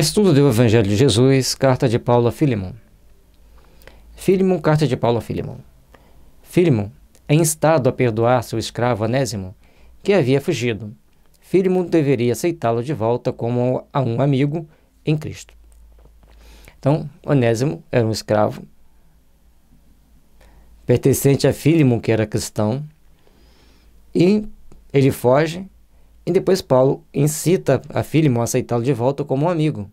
Estudo do Evangelho de Jesus, carta de Paulo a Filemon. Filemon, carta de Paulo a Filemon. Filemon, é instado a perdoar seu escravo Anésimo, que havia fugido, Filemon deveria aceitá-lo de volta como a um amigo em Cristo. Então, Onésimo era um escravo, pertencente a Filemon, que era cristão, e ele foge e depois Paulo incita a Filimon a aceitá-lo de volta como um amigo.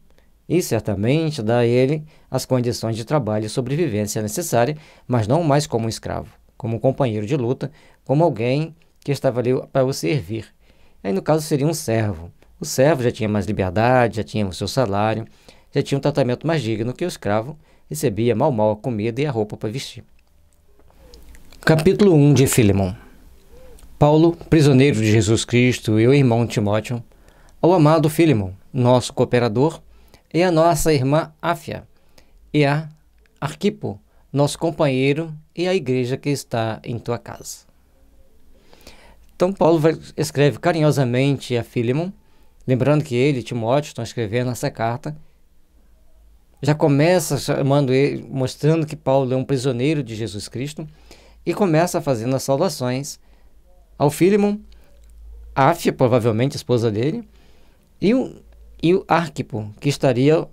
E certamente dá a ele as condições de trabalho e sobrevivência necessárias, mas não mais como um escravo, como um companheiro de luta, como alguém que estava ali para o servir. Aí, no caso, seria um servo. O servo já tinha mais liberdade, já tinha o seu salário, já tinha um tratamento mais digno que o escravo, recebia mal mal a comida e a roupa para vestir. Capítulo 1 de Filemon Paulo, prisioneiro de Jesus Cristo, e o irmão Timóteo, ao amado Filemon, nosso cooperador, e à nossa irmã Áfia, e a Arquipo, nosso companheiro, e a igreja que está em tua casa. Então Paulo escreve carinhosamente a Filemon, lembrando que ele e Timóteo estão escrevendo essa carta, já começa chamando ele, mostrando que Paulo é um prisioneiro de Jesus Cristo, e começa fazendo as saudações ao Filimon, Áfia, provavelmente esposa dele, e o, e o Arquipo, que estaria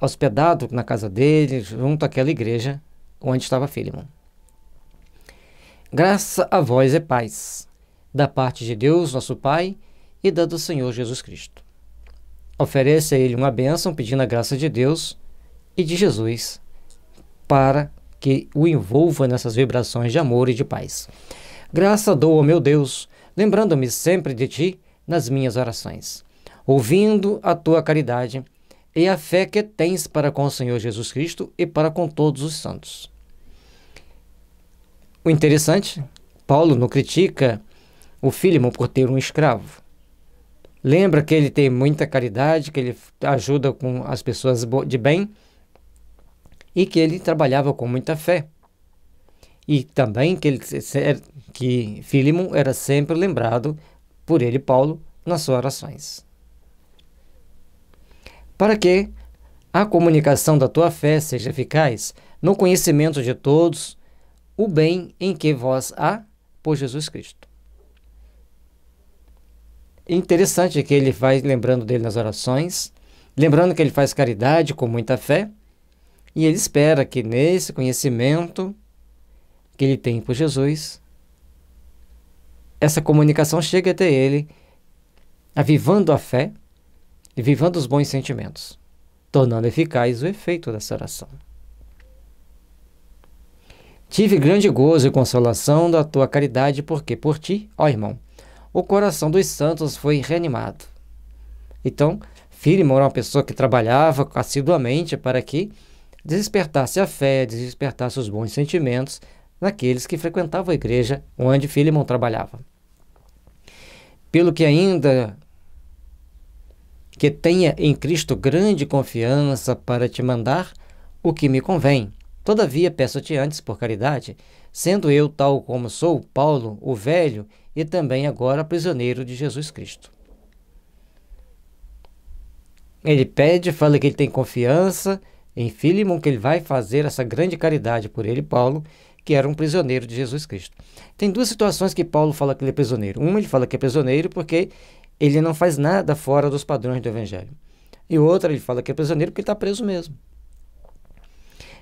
hospedado na casa dele, junto àquela igreja onde estava Filimon. Graça a vós e paz, da parte de Deus, nosso Pai, e da do Senhor Jesus Cristo. Ofereça a ele uma bênção, pedindo a graça de Deus e de Jesus, para que o envolva nessas vibrações de amor e de paz. Graça dou, meu Deus, lembrando-me sempre de ti nas minhas orações, ouvindo a tua caridade e a fé que tens para com o Senhor Jesus Cristo e para com todos os santos. O interessante, Paulo não critica o Filimon por ter um escravo. Lembra que ele tem muita caridade, que ele ajuda com as pessoas de bem e que ele trabalhava com muita fé e também que, ele, que Filimon era sempre lembrado por ele, Paulo, nas suas orações. Para que a comunicação da tua fé seja eficaz no conhecimento de todos, o bem em que vós há por Jesus Cristo. Interessante que ele vai lembrando dele nas orações, lembrando que ele faz caridade com muita fé, e ele espera que nesse conhecimento que ele tem por Jesus, essa comunicação chega até ele, avivando a fé e vivando os bons sentimentos, tornando eficaz o efeito dessa oração. Tive grande gozo e consolação da tua caridade, porque por ti, ó irmão, o coração dos santos foi reanimado. Então, Firmo era uma pessoa que trabalhava assiduamente para que despertasse a fé, despertasse os bons sentimentos naqueles que frequentavam a igreja onde Filemon trabalhava. Pelo que ainda que tenha em Cristo grande confiança para te mandar o que me convém. Todavia peço-te antes por caridade, sendo eu tal como sou, Paulo, o velho, e também agora prisioneiro de Jesus Cristo. Ele pede, fala que ele tem confiança em Filimon, que ele vai fazer essa grande caridade por ele, Paulo, que era um prisioneiro de Jesus Cristo. Tem duas situações que Paulo fala que ele é prisioneiro. Uma, ele fala que é prisioneiro porque ele não faz nada fora dos padrões do evangelho. E outra, ele fala que é prisioneiro porque está preso mesmo.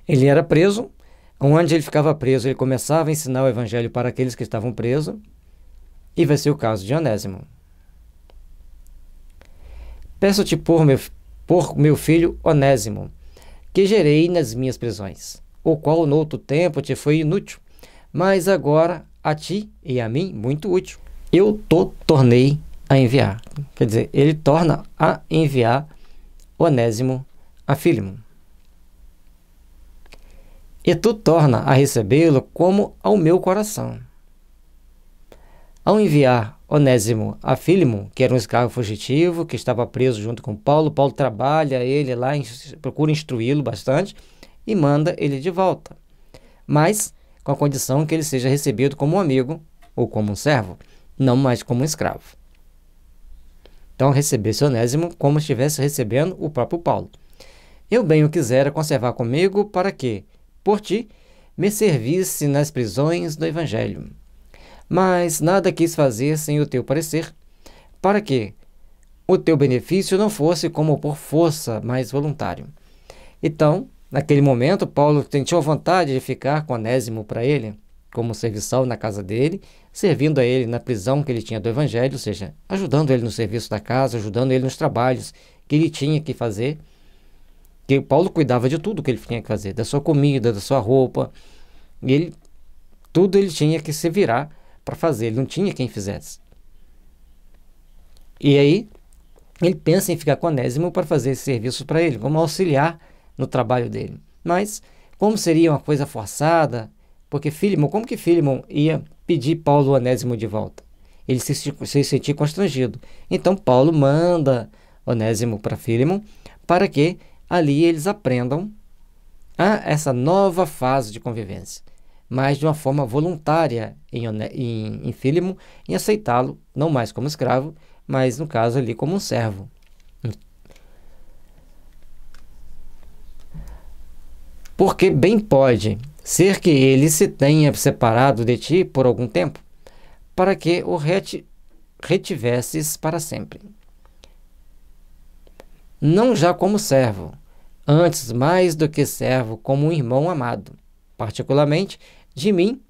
Ele era preso, onde ele ficava preso, ele começava a ensinar o evangelho para aqueles que estavam presos, e vai ser o caso de Onésimo. Peço-te por meu, por meu filho Onésimo, que gerei nas minhas prisões o qual no outro tempo te foi inútil, mas agora a ti e a mim muito útil. Eu to tornei a enviar. Quer dizer, ele torna a enviar Onésimo a Filemon. E tu torna a recebê-lo como ao meu coração. Ao enviar Onésimo a Filemon, que era um escravo fugitivo, que estava preso junto com Paulo, Paulo trabalha ele lá, procura instruí-lo bastante e manda ele de volta, mas com a condição que ele seja recebido como um amigo ou como um servo, não mais como um escravo. Então recebesse Onésimo como estivesse recebendo o próprio Paulo. Eu bem o quisera conservar comigo para que, por ti, me servisse nas prisões do Evangelho. Mas nada quis fazer sem o teu parecer, para que o teu benefício não fosse como por força, mas voluntário. Então, Naquele momento, Paulo sentiu vontade de ficar com Onésimo para ele, como serviçal na casa dele, servindo a ele na prisão que ele tinha do Evangelho, ou seja, ajudando ele no serviço da casa, ajudando ele nos trabalhos que ele tinha que fazer. Que Paulo cuidava de tudo que ele tinha que fazer, da sua comida, da sua roupa, e ele tudo ele tinha que se virar para fazer, ele não tinha quem fizesse. E aí ele pensa em ficar com Onésimo para fazer esse serviço para ele, como auxiliar no trabalho dele. Mas, como seria uma coisa forçada, porque Filimon, como que Filimon ia pedir Paulo Onésimo de volta? Ele se, se sentia constrangido. Então, Paulo manda Onésimo para Filimon para que ali eles aprendam a essa nova fase de convivência, mas de uma forma voluntária em, em, em Filimon, em aceitá-lo, não mais como escravo, mas no caso ali como um servo. Porque bem pode ser que ele se tenha separado de ti por algum tempo, para que o reti retivesses para sempre. Não já como servo, antes mais do que servo, como um irmão amado, particularmente de mim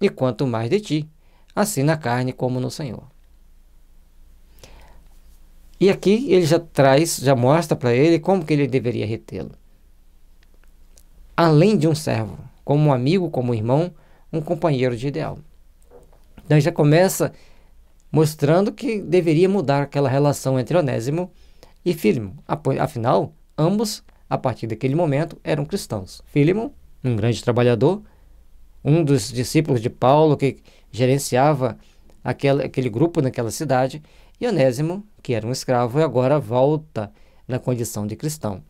e quanto mais de ti, assim na carne como no Senhor. E aqui ele já traz, já mostra para ele como que ele deveria retê-lo além de um servo, como um amigo, como um irmão, um companheiro de ideal. Então já começa mostrando que deveria mudar aquela relação entre Onésimo e Filimo. Afinal, ambos, a partir daquele momento, eram cristãos. Filimo, um grande trabalhador, um dos discípulos de Paulo que gerenciava aquele, aquele grupo naquela cidade, e Onésimo, que era um escravo e agora volta na condição de cristão.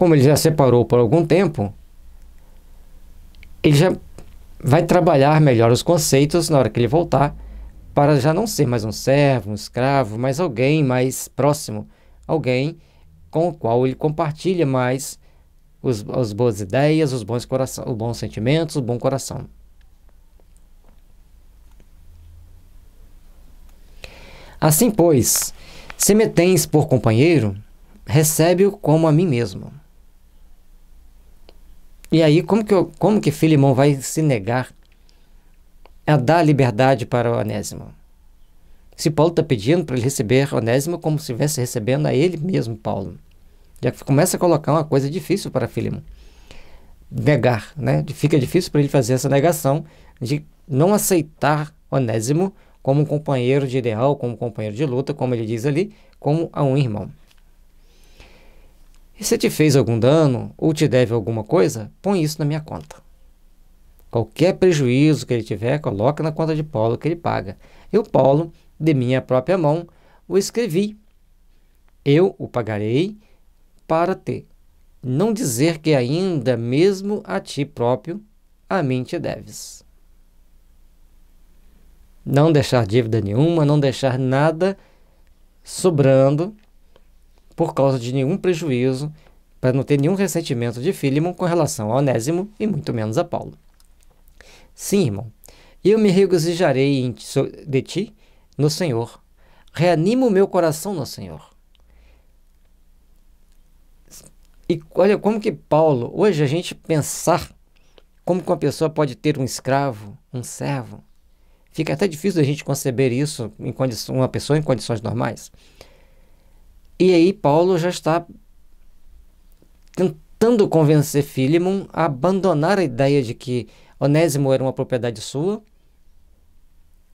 como ele já separou por algum tempo, ele já vai trabalhar melhor os conceitos na hora que ele voltar, para já não ser mais um servo, um escravo, mas alguém mais próximo, alguém com o qual ele compartilha mais os, as boas ideias, os bons, coração, os bons sentimentos, o bom coração. Assim, pois, se me tens por companheiro, recebe-o como a mim mesmo. E aí, como que, como que Filimão vai se negar a dar liberdade para o Onésimo? Se Paulo está pedindo para ele receber Onésimo como se estivesse recebendo a ele mesmo, Paulo. Já começa a colocar uma coisa difícil para Filimão. Negar, né? Fica difícil para ele fazer essa negação de não aceitar Onésimo como um companheiro de ideal, como um companheiro de luta, como ele diz ali, como a um irmão. E se te fez algum dano ou te deve alguma coisa, põe isso na minha conta. Qualquer prejuízo que ele tiver, coloca na conta de Paulo que ele paga. Eu, Paulo, de minha própria mão, o escrevi. Eu o pagarei para te não dizer que ainda mesmo a ti próprio a mim te deves. Não deixar dívida nenhuma, não deixar nada sobrando por causa de nenhum prejuízo, para não ter nenhum ressentimento de Filemon com relação a Onésimo e muito menos a Paulo. Sim, irmão, eu me regozijarei de ti no Senhor. Reanimo o meu coração no Senhor. E olha como que Paulo, hoje a gente pensar como que uma pessoa pode ter um escravo, um servo, fica até difícil a gente conceber isso em uma pessoa em condições normais. E aí Paulo já está tentando convencer Filemon a abandonar a ideia de que Onésimo era uma propriedade sua,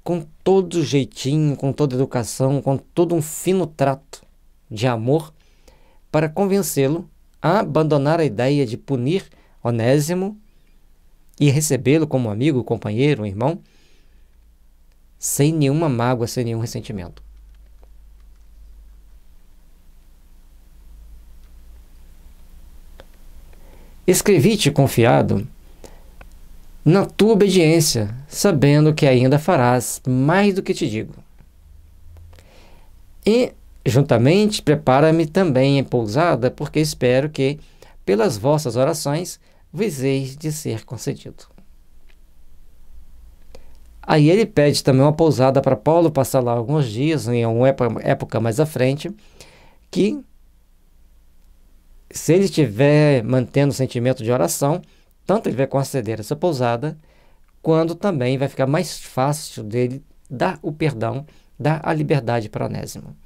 com todo jeitinho, com toda educação, com todo um fino trato de amor, para convencê-lo a abandonar a ideia de punir Onésimo e recebê-lo como amigo, companheiro, irmão, sem nenhuma mágoa, sem nenhum ressentimento. Escrevi-te confiado na tua obediência, sabendo que ainda farás mais do que te digo. E, juntamente, prepara-me também em pousada, porque espero que, pelas vossas orações, viseis de ser concedido. Aí ele pede também uma pousada para Paulo passar lá alguns dias, em uma época mais à frente, que se ele estiver mantendo o sentimento de oração, tanto ele vai conceder essa pousada, quando também vai ficar mais fácil dele dar o perdão, dar a liberdade para Onésimo.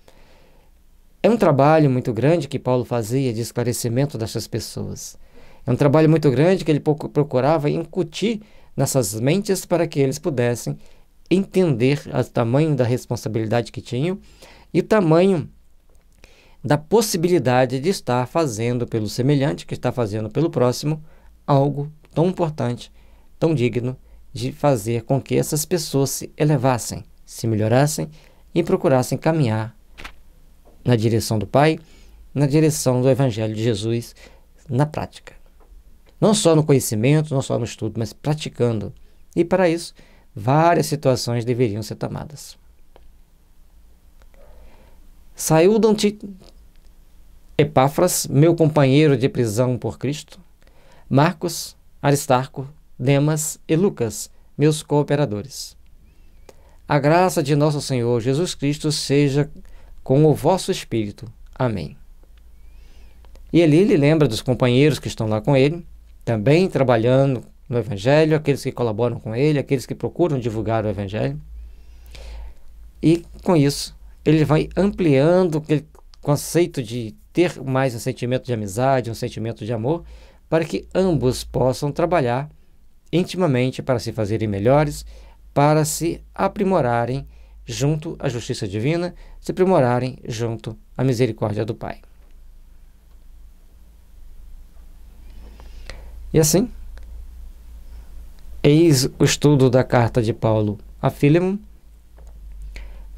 É um trabalho muito grande que Paulo fazia de esclarecimento dessas pessoas. É um trabalho muito grande que ele procurava incutir nessas mentes para que eles pudessem entender o tamanho da responsabilidade que tinham e o tamanho da possibilidade de estar fazendo pelo semelhante, que está fazendo pelo próximo, algo tão importante, tão digno de fazer com que essas pessoas se elevassem, se melhorassem e procurassem caminhar na direção do Pai, na direção do Evangelho de Jesus na prática. Não só no conhecimento, não só no estudo, mas praticando. E para isso, várias situações deveriam ser tomadas. Saúdam-te, Epáfras, meu companheiro de prisão por Cristo, Marcos, Aristarco, Demas e Lucas, meus cooperadores. A graça de nosso Senhor Jesus Cristo seja com o vosso espírito. Amém. E ali ele lembra dos companheiros que estão lá com ele, também trabalhando no Evangelho, aqueles que colaboram com ele, aqueles que procuram divulgar o Evangelho. E com isso, ele vai ampliando aquele conceito de ter mais um sentimento de amizade, um sentimento de amor, para que ambos possam trabalhar intimamente para se fazerem melhores, para se aprimorarem junto à justiça divina, se aprimorarem junto à misericórdia do Pai. E assim, eis o estudo da carta de Paulo a Filemon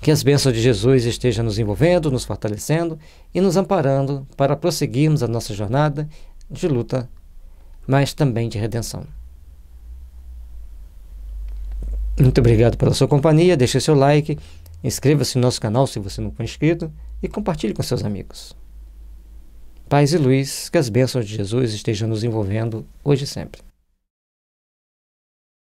que as bênçãos de Jesus estejam nos envolvendo, nos fortalecendo e nos amparando para prosseguirmos a nossa jornada de luta, mas também de redenção. Muito obrigado pela sua companhia, deixe seu like, inscreva-se no nosso canal se você não for inscrito e compartilhe com seus amigos. Paz e luz, que as bênçãos de Jesus estejam nos envolvendo hoje e sempre.